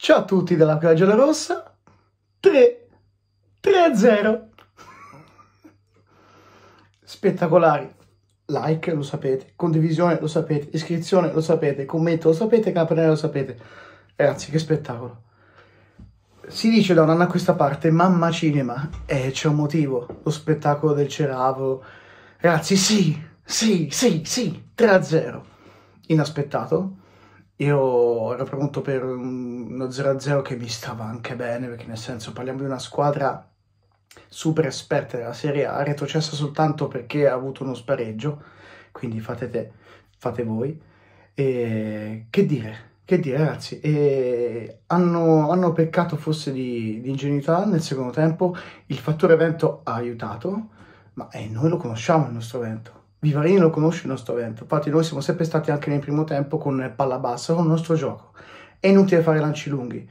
Ciao a tutti dalla Coraggiola Rossa. 3, 3 a 0. Spettacolari. Like lo sapete, condivisione lo sapete, iscrizione lo sapete, commento lo sapete, campanella lo sapete. Ragazzi, che spettacolo. Si dice da un anno a questa parte, mamma cinema, e eh, c'è un motivo, lo spettacolo del Ceravo. Ragazzi, sì, sì, sì, sì, 3 a 0. Inaspettato, io ero pronto per uno 0-0 che mi stava anche bene, perché nel senso parliamo di una squadra super esperta della Serie A, retrocessa soltanto perché ha avuto uno spareggio, quindi fate, te, fate voi. E, che dire, che dire ragazzi, e, hanno, hanno, peccato forse di, di, ingenuità nel secondo tempo, il fattore vento ha aiutato, ma eh, noi lo conosciamo il nostro vento. Vivarini lo conosce il nostro evento, infatti noi siamo sempre stati anche nel primo tempo con palla bassa, con il nostro gioco. È inutile fare lanci lunghi.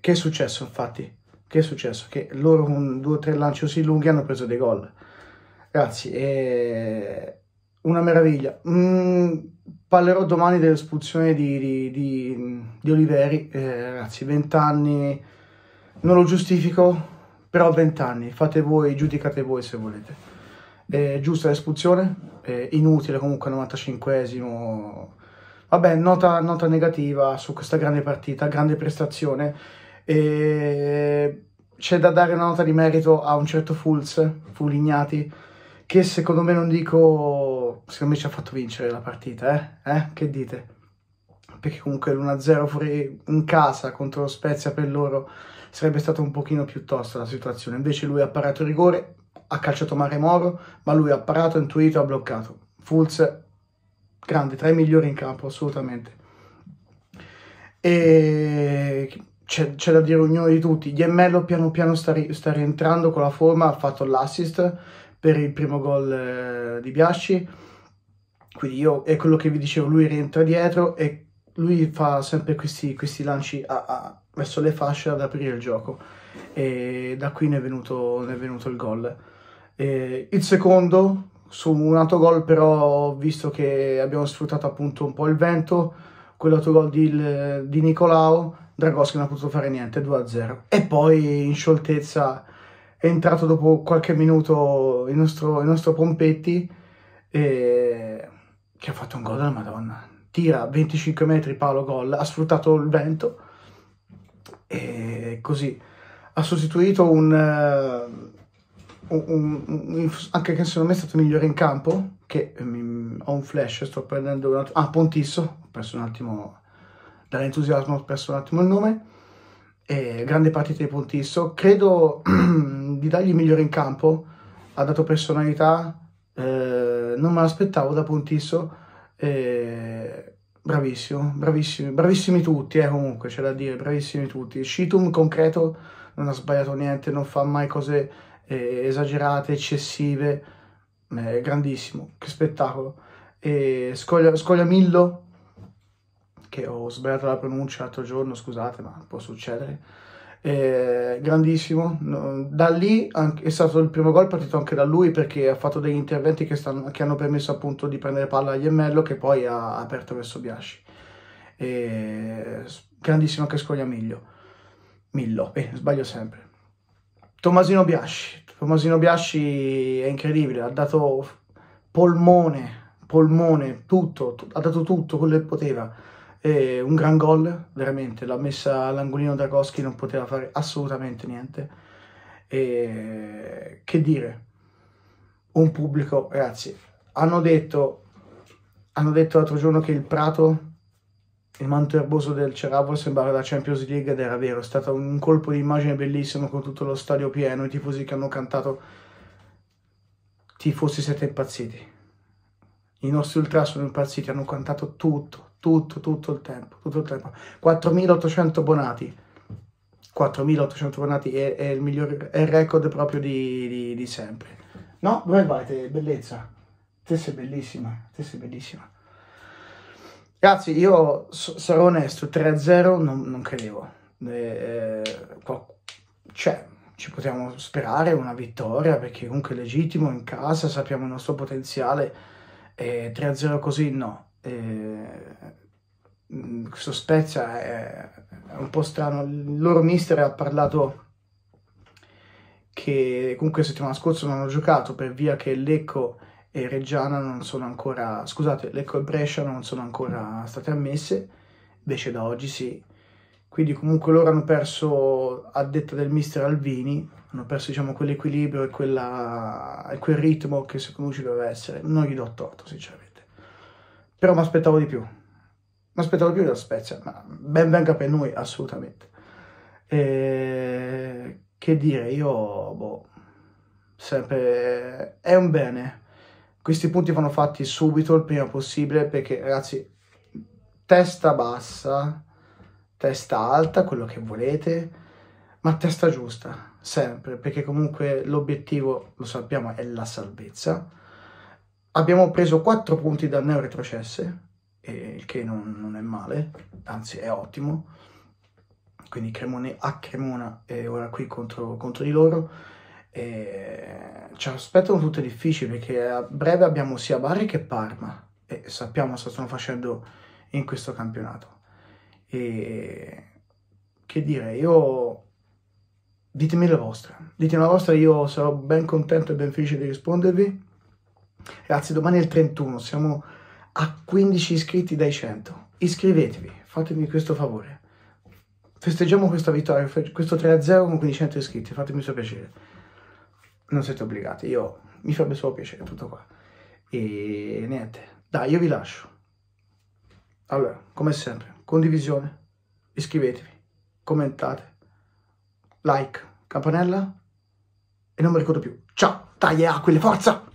Che è successo infatti? Che è successo? Che loro con due o tre lanci così lunghi hanno preso dei gol. Ragazzi, è una meraviglia. Mm, parlerò domani dell'espulsione di, di, di, di, Oliveri, eh, ragazzi, 20 anni, non lo giustifico, però 20 anni, fate voi, giudicate voi se volete. Eh, giusta l'espulsione, eh, inutile comunque al 95esimo. Vabbè, nota, nota, negativa su questa grande partita, grande prestazione. E... c'è da dare una nota di merito a un certo Fulz, Fulignati, che secondo me non dico... secondo me ci ha fatto vincere la partita, eh? eh? Che dite? Perché comunque l'1-0 fuori in casa contro Spezia per loro sarebbe stata un pochino più tosta la situazione. Invece lui ha parato il rigore, ha calciato Mare Moro, ma lui ha parato, intuito, ha bloccato. Fulz, grande, tra i migliori in campo, assolutamente. E c'è, c'è da dire ognuno di tutti. Giemmello piano piano sta, ri- sta, rientrando con la forma, ha fatto l'assist per il primo gol eh, di Biasci. Quindi io, è quello che vi dicevo, lui rientra dietro e lui fa sempre questi, questi lanci a, a, verso le fasce ad aprire il gioco e da qui ne è venuto, ne è venuto il gol. E eh, il secondo su un autogol però visto che abbiamo sfruttato appunto un po' il vento quell'autogol di, di Nicolao Dragoschi non ha potuto fare niente 2-0 e poi in scioltezza è entrato dopo qualche minuto il nostro, il nostro Pompetti eh, che ha fatto un gol della madonna tira 25 metri palo gol ha sfruttato il vento e così ha sostituito un un, un, anche che secondo me è stato migliore in campo, che um, ho un flash, sto prendendo un attimo, ah Pontisso, ho perso un attimo, dall'entusiasmo ho perso un attimo il nome, e grande partita di Pontisso, credo di dargli migliore in campo, ha dato personalità, eh, non me l'aspettavo da Pontisso, eh, bravissimo, bravissimi, bravissimi tutti, eh, comunque c'è da dire, bravissimi tutti, Shitum concreto non ha sbagliato niente, non fa mai cose eh, esagerate, eccessive, eh, grandissimo, che spettacolo. E Scoglia, Scoglia che ho sbagliato la pronuncia l'altro giorno, scusate, ma può succedere. Eh, grandissimo. Da lì è stato il primo gol partito anche da lui perché ha fatto degli interventi che, stanno, che hanno permesso appunto di prendere palla a Iemmello che poi ha aperto verso Biasci. Eh, grandissimo anche Scogliamiglio. Millo, eh, sbaglio sempre. Tommasino Biasci. Tommasino Biasci è incredibile, ha dato polmone, polmone, tutto, ha dato tutto quello che poteva. E un gran gol, veramente, l'ha messa all'angolino Dragoschi, non poteva fare assolutamente niente. E, che dire, un pubblico, ragazzi, hanno detto, hanno detto l'altro giorno che il Prato il manto erboso del Ceravo sembrava la Champions League ed era vero, è stato un colpo di immagine bellissimo con tutto lo stadio pieno, i tifosi che hanno cantato, tifosi siete impazziti. I nostri ultra sono impazziti, hanno cantato tutto, tutto, tutto il tempo, tutto il tempo. 4.800 abbonati, 4.800 abbonati è, è, il, miglior, è il record proprio di, di, di sempre. No, dove vai te, bellezza? Te sei bellissima, te sei bellissima. Ragazzi, io sarò onesto, 3-0 non, non, credevo. Eh, eh cioè, ci potevamo sperare una vittoria perché comunque è legittimo in casa, sappiamo il nostro potenziale. Eh, 3-0 così no. Eh, mm, questo Spezia è, è, un po' strano. Il loro mister ha parlato che comunque settimana scorsa non hanno giocato per via che Lecco e Reggiana non sono ancora, scusate, Lecco e Brescia non sono ancora state ammesse, invece da oggi sì. Quindi comunque loro hanno perso, a detta del mister Alvini, hanno perso diciamo quell'equilibrio e, e quel ritmo che secondo lui ci doveva essere. Non gli do torto sinceramente. Però mi aspettavo di più. Mi aspettavo di più della Spezia, ma ben venga per noi assolutamente. E... Che dire, io boh, sempre è un bene questi punti vanno fatti subito, il prima possibile, perché ragazzi, testa bassa, testa alta, quello che volete, ma testa giusta, sempre, perché comunque l'obiettivo, lo sappiamo, è la salvezza. Abbiamo preso 4 punti da retrocesse il che non, non, è male, anzi è ottimo. Quindi Cremone a Cremona e ora qui contro, contro di loro e ci aspettano tutte difficili perché a breve abbiamo sia Bari che Parma e sappiamo cosa stanno facendo in questo campionato. E che dire, io ditemi la vostra, ditemi la vostra, io sarò ben contento e ben felice di rispondervi. Ragazzi, domani è il 31, siamo a 15 iscritti dai 100. Iscrivetevi, fatemi questo favore. Festeggiamo questa vittoria, questo 3-0 con 1500 iscritti, fatemi il suo piacere non siete obbligati, io mi farebbe solo piacere, tutto qua. E niente, dai, io vi lascio. Allora, come sempre, condivisione, iscrivetevi, commentate, like, campanella e non mi ricordo più. Ciao, dai, aquile, forza!